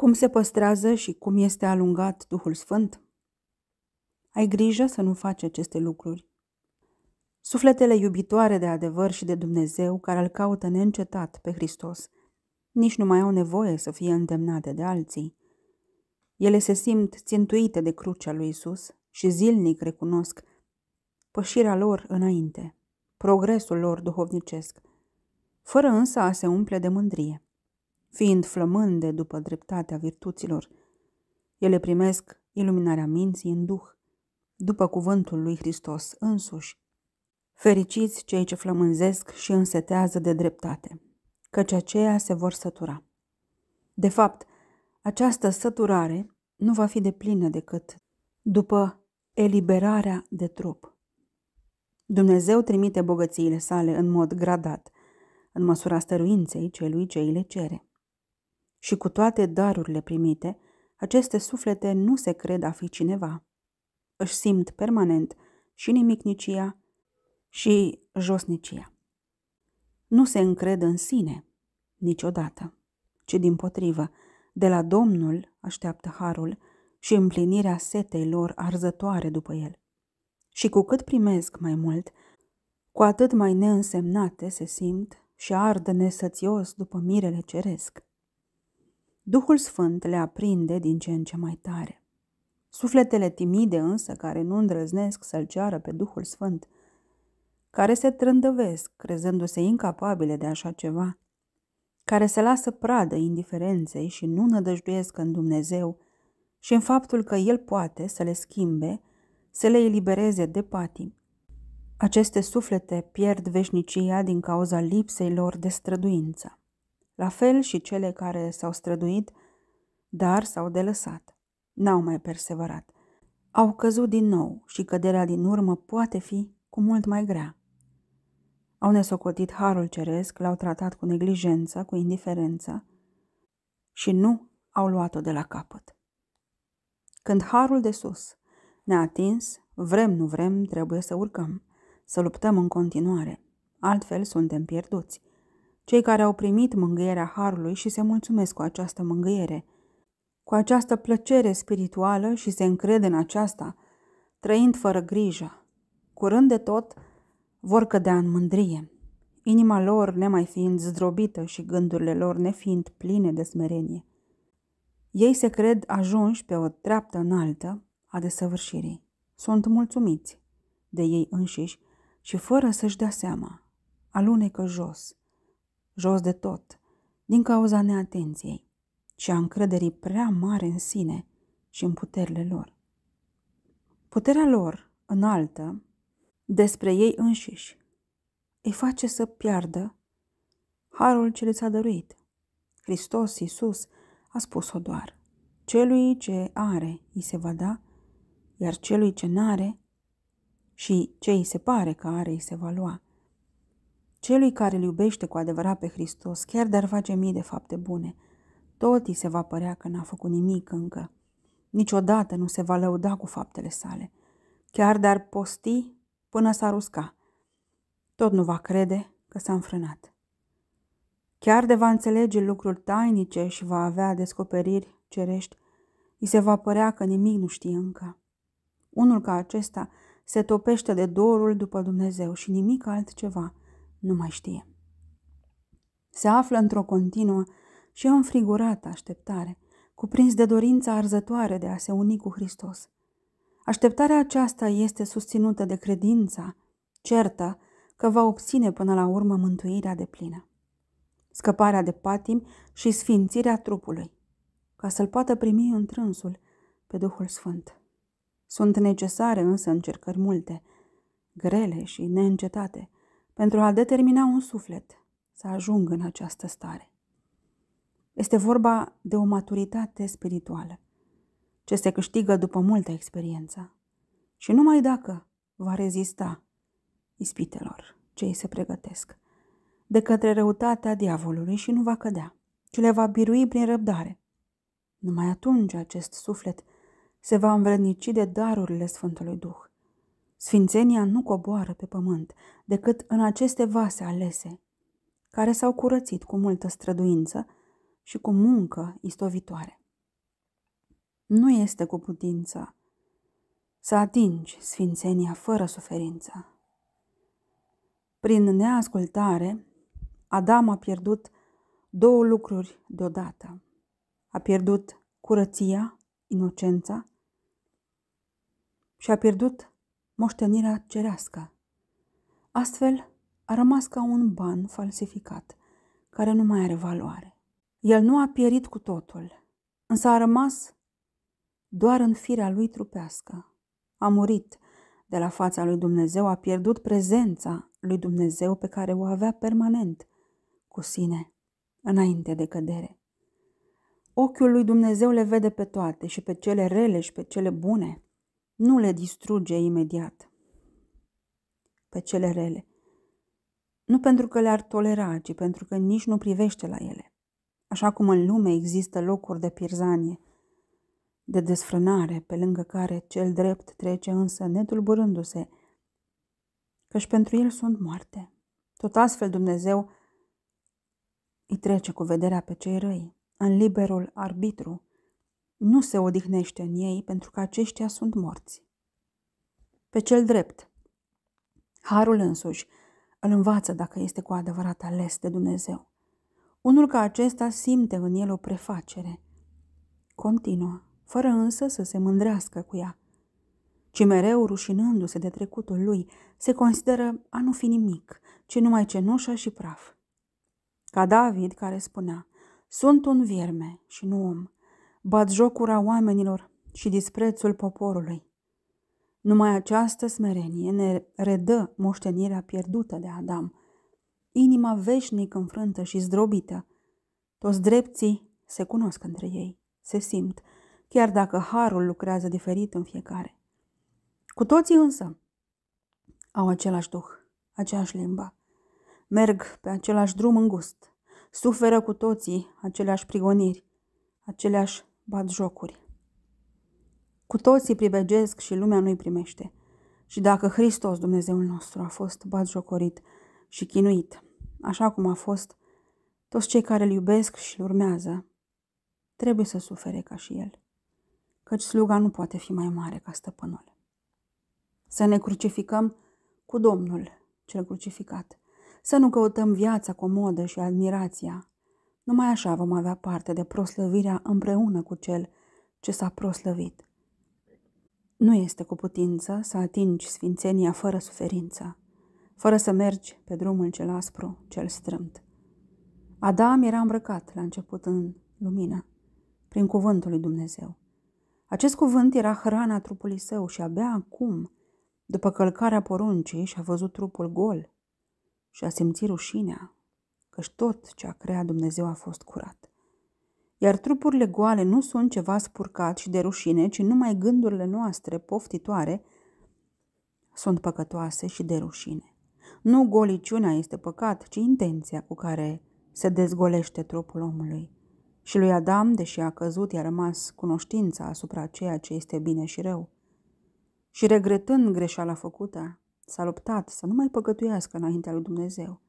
Cum se păstrează și cum este alungat Duhul Sfânt? Ai grijă să nu faci aceste lucruri. Sufletele iubitoare de adevăr și de Dumnezeu, care îl caută neîncetat pe Hristos, nici nu mai au nevoie să fie îndemnate de alții. Ele se simt țintuite de crucea lui Isus și zilnic recunosc pășirea lor înainte, progresul lor duhovnicesc, fără însă a se umple de mândrie fiind flămânde după dreptatea virtuților. Ele primesc iluminarea minții în duh, după cuvântul lui Hristos însuși. Fericiți cei ce flămânzesc și însetează de dreptate, căci aceia se vor sătura. De fapt, această săturare nu va fi de plină decât după eliberarea de trup. Dumnezeu trimite bogățiile sale în mod gradat, în măsura stăruinței celui ce îi le cere și cu toate darurile primite, aceste suflete nu se cred a fi cineva. Își simt permanent și nimicnicia și josnicia. Nu se încred în sine niciodată, ci din potrivă, de la Domnul așteaptă harul și împlinirea setei lor arzătoare după el. Și cu cât primesc mai mult, cu atât mai neînsemnate se simt și ardă nesățios după mirele ceresc. Duhul Sfânt le aprinde din ce în ce mai tare. Sufletele timide însă, care nu îndrăznesc să-L ceară pe Duhul Sfânt, care se trândăvesc, crezându-se incapabile de așa ceva, care se lasă pradă indiferenței și nu nădăjduiesc în Dumnezeu și în faptul că El poate să le schimbe, să le elibereze de patim. Aceste suflete pierd veșnicia din cauza lipsei lor de străduință la fel și cele care s-au străduit, dar s-au delăsat. N-au mai perseverat. Au căzut din nou și căderea din urmă poate fi cu mult mai grea. Au nesocotit harul ceresc, l-au tratat cu neglijență, cu indiferență și nu au luat-o de la capăt. Când harul de sus ne-a atins, vrem nu vrem, trebuie să urcăm, să luptăm în continuare, altfel suntem pierduți cei care au primit mângâierea Harului și se mulțumesc cu această mângâiere, cu această plăcere spirituală și se încred în aceasta, trăind fără grijă. Curând de tot, vor cădea în mândrie, inima lor nemai fiind zdrobită și gândurile lor nefiind pline de smerenie. Ei se cred ajunși pe o treaptă înaltă a desăvârșirii. Sunt mulțumiți de ei înșiși și fără să-și dea seama, alunecă jos – jos de tot, din cauza neatenției și a încrederii prea mare în sine și în puterile lor. Puterea lor, înaltă, despre ei înșiși, îi face să piardă harul ce le s-a dăruit. Hristos Iisus a spus-o doar. Celui ce are îi se va da, iar celui ce n-are și ce îi se pare că are îi se va lua. Celui care îl iubește cu adevărat pe Hristos, chiar dar face mii de fapte bune, tot îi se va părea că n-a făcut nimic încă. Niciodată nu se va lăuda cu faptele sale. Chiar dar posti până s-ar usca. Tot nu va crede că s-a înfrânat. Chiar de va înțelege lucruri tainice și va avea descoperiri cerești, îi se va părea că nimic nu știe încă. Unul ca acesta se topește de dorul după Dumnezeu și nimic altceva – nu mai știe. Se află într-o continuă și înfrigurată așteptare, cuprins de dorința arzătoare de a se uni cu Hristos. Așteptarea aceasta este susținută de credința, certă, că va obține până la urmă mântuirea de plină, scăparea de patim și sfințirea trupului, ca să-l poată primi întrânsul pe Duhul Sfânt. Sunt necesare însă încercări multe, grele și neîncetate, pentru a determina un suflet să ajungă în această stare. Este vorba de o maturitate spirituală, ce se câștigă după multă experiență și numai dacă va rezista ispitelor ce îi se pregătesc de către răutatea diavolului și nu va cădea, ci le va birui prin răbdare. Numai atunci acest suflet se va învrednici de darurile Sfântului Duh Sfințenia nu coboară pe pământ decât în aceste vase alese, care s-au curățit cu multă străduință și cu muncă istovitoare. Nu este cu putință să atingi sfințenia fără suferință. Prin neascultare, Adam a pierdut două lucruri deodată. A pierdut curăția, inocența și a pierdut moștenirea cerească. Astfel, a rămas ca un ban falsificat, care nu mai are valoare. El nu a pierit cu totul, însă a rămas doar în firea lui trupească. A murit de la fața lui Dumnezeu, a pierdut prezența lui Dumnezeu pe care o avea permanent cu sine, înainte de cădere. Ochiul lui Dumnezeu le vede pe toate și pe cele rele și pe cele bune nu le distruge imediat pe cele rele. Nu pentru că le-ar tolera, ci pentru că nici nu privește la ele. Așa cum în lume există locuri de pierzanie, de desfrânare, pe lângă care cel drept trece însă netulburându-se, căci pentru el sunt moarte. Tot astfel Dumnezeu îi trece cu vederea pe cei răi, în liberul arbitru, nu se odihnește în ei pentru că aceștia sunt morți. Pe cel drept, harul însuși îl învață dacă este cu adevărat ales de Dumnezeu. Unul ca acesta simte în el o prefacere. Continuă, fără însă să se mândrească cu ea, ci mereu rușinându-se de trecutul lui, se consideră a nu fi nimic, ci numai cenușă și praf. Ca David care spunea, sunt un vierme și nu om, batjocura oamenilor și disprețul poporului. Numai această smerenie ne redă moștenirea pierdută de Adam, inima veșnic înfrântă și zdrobită. Toți drepții se cunosc între ei, se simt, chiar dacă harul lucrează diferit în fiecare. Cu toții însă au același duh, aceeași limbă. Merg pe același drum îngust, suferă cu toții aceleași prigoniri, aceleași jocuri. Cu toții pribegesc și lumea nu-i primește. Și dacă Hristos, Dumnezeul nostru, a fost jocorit și chinuit, așa cum a fost, toți cei care îl iubesc și îl urmează, trebuie să sufere ca și el, căci sluga nu poate fi mai mare ca stăpânul. Să ne crucificăm cu Domnul, cel crucificat, să nu căutăm viața comodă și admirația, numai așa vom avea parte de proslăvirea împreună cu cel ce s-a proslăvit. Nu este cu putință să atingi sfințenia fără suferință, fără să mergi pe drumul cel aspru, cel strâmt. Adam era îmbrăcat la început în lumină, prin cuvântul lui Dumnezeu. Acest cuvânt era hrana trupului său și abia acum, după călcarea poruncii, și-a văzut trupul gol și a simțit rușinea, căci tot ce a creat Dumnezeu a fost curat. Iar trupurile goale nu sunt ceva spurcat și de rușine, ci numai gândurile noastre poftitoare sunt păcătoase și de rușine. Nu goliciunea este păcat, ci intenția cu care se dezgolește trupul omului. Și lui Adam, deși a căzut, i-a rămas cunoștința asupra ceea ce este bine și rău. Și regretând greșeala făcută, s-a luptat să nu mai păcătuiască înaintea lui Dumnezeu.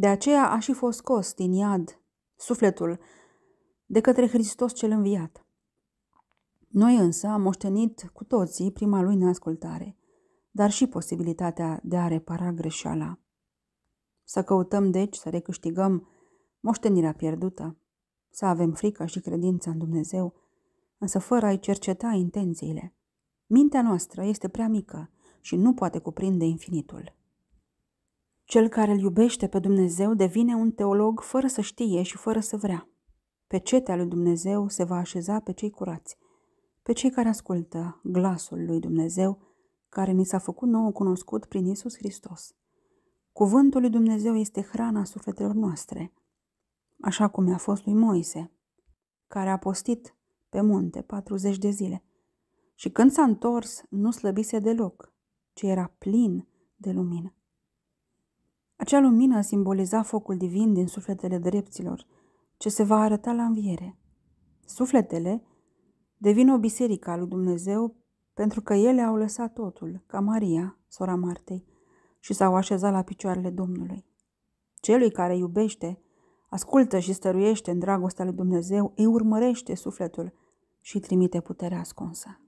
De aceea a și fost scos din iad sufletul de către Hristos cel înviat. Noi însă am moștenit cu toții prima lui neascultare, dar și posibilitatea de a repara greșeala. Să căutăm, deci, să recâștigăm moștenirea pierdută, să avem frică și credință în Dumnezeu, însă fără a-i cerceta intențiile. Mintea noastră este prea mică și nu poate cuprinde infinitul. Cel care îl iubește pe Dumnezeu devine un teolog fără să știe și fără să vrea. Pe cetea lui Dumnezeu se va așeza pe cei curați, pe cei care ascultă glasul lui Dumnezeu, care ni s-a făcut nou cunoscut prin Isus Hristos. Cuvântul lui Dumnezeu este hrana sufletelor noastre, așa cum a fost lui Moise, care a postit pe munte 40 de zile. Și când s-a întors, nu slăbise deloc, ci era plin de lumină. Acea lumină simboliza focul divin din sufletele dreptilor, ce se va arăta la înviere. Sufletele devin o biserică a lui Dumnezeu pentru că ele au lăsat totul, ca Maria, sora Martei, și s-au așezat la picioarele Domnului. Celui care iubește, ascultă și stăruiește în dragostea lui Dumnezeu, îi urmărește sufletul și îi trimite puterea ascunsă.